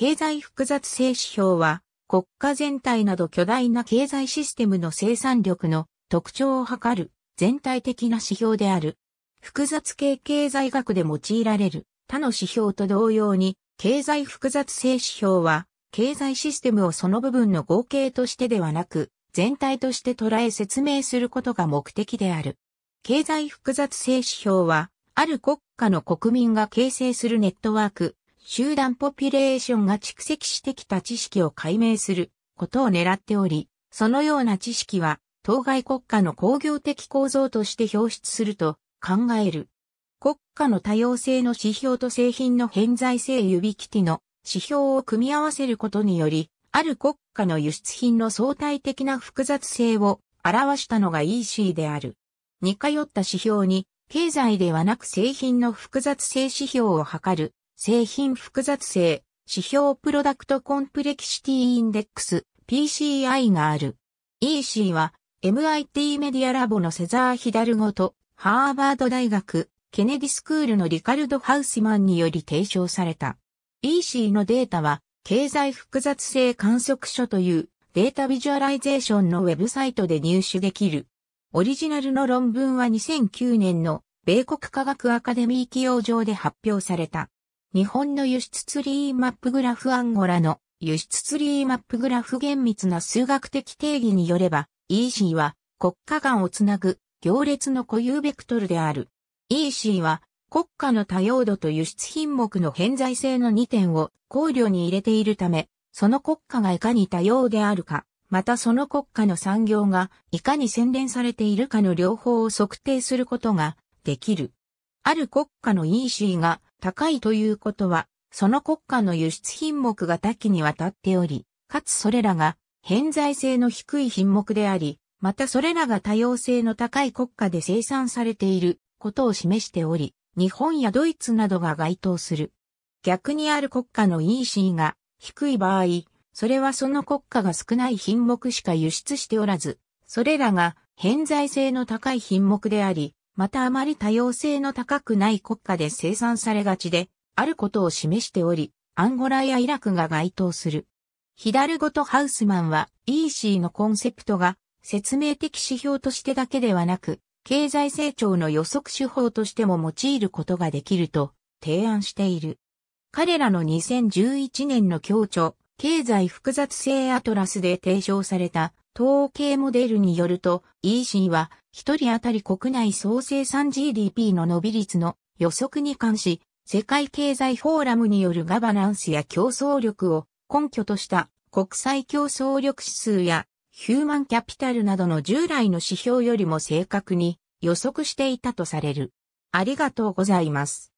経済複雑性指標は、国家全体など巨大な経済システムの生産力の特徴を測る全体的な指標である。複雑系経済学で用いられる他の指標と同様に、経済複雑性指標は、経済システムをその部分の合計としてではなく、全体として捉え説明することが目的である。経済複雑性指標は、ある国家の国民が形成するネットワーク、集団ポピュレーションが蓄積してきた知識を解明することを狙っており、そのような知識は、当該国家の工業的構造として表出すると考える。国家の多様性の指標と製品の偏在性指揮機の指標を組み合わせることにより、ある国家の輸出品の相対的な複雑性を表したのが EC である。似通った指標に、経済ではなく製品の複雑性指標を測る製品複雑性、指標プロダクトコンプレキシティインデックス PCI がある。EC は MIT メディアラボのセザー・ヒダルゴとハーバード大学ケネディスクールのリカルド・ハウスマンにより提唱された。EC のデータは経済複雑性観測所というデータビジュアライゼーションのウェブサイトで入手できる。オリジナルの論文は2009年の米国科学アカデミー起用上で発表された。日本の輸出ツリーマップグラフアンゴラの輸出ツリーマップグラフ厳密な数学的定義によれば、EC は国家間をつなぐ行列の固有ベクトルである。EC は国家の多様度と輸出品目の偏在性の2点を考慮に入れているため、その国家がいかに多様であるか、またその国家の産業がいかに洗練されているかの両方を測定することができる。ある国家の EC が高いということは、その国家の輸出品目が多岐にわたっており、かつそれらが偏在性の低い品目であり、またそれらが多様性の高い国家で生産されていることを示しており、日本やドイツなどが該当する。逆にある国家の EC が低い場合、それはその国家が少ない品目しか輸出しておらず、それらが偏在性の高い品目であり、またあまり多様性の高くない国家で生産されがちで、あることを示しており、アンゴラやイラクが該当する。ヒダルゴとハウスマンは EC のコンセプトが説明的指標としてだけではなく、経済成長の予測手法としても用いることができると提案している。彼らの2011年の協調、経済複雑性アトラスで提唱された統計モデルによると、EC は、一人当たり国内総生産 GDP の伸び率の予測に関し、世界経済フォーラムによるガバナンスや競争力を根拠とした国際競争力指数やヒューマンキャピタルなどの従来の指標よりも正確に予測していたとされる。ありがとうございます。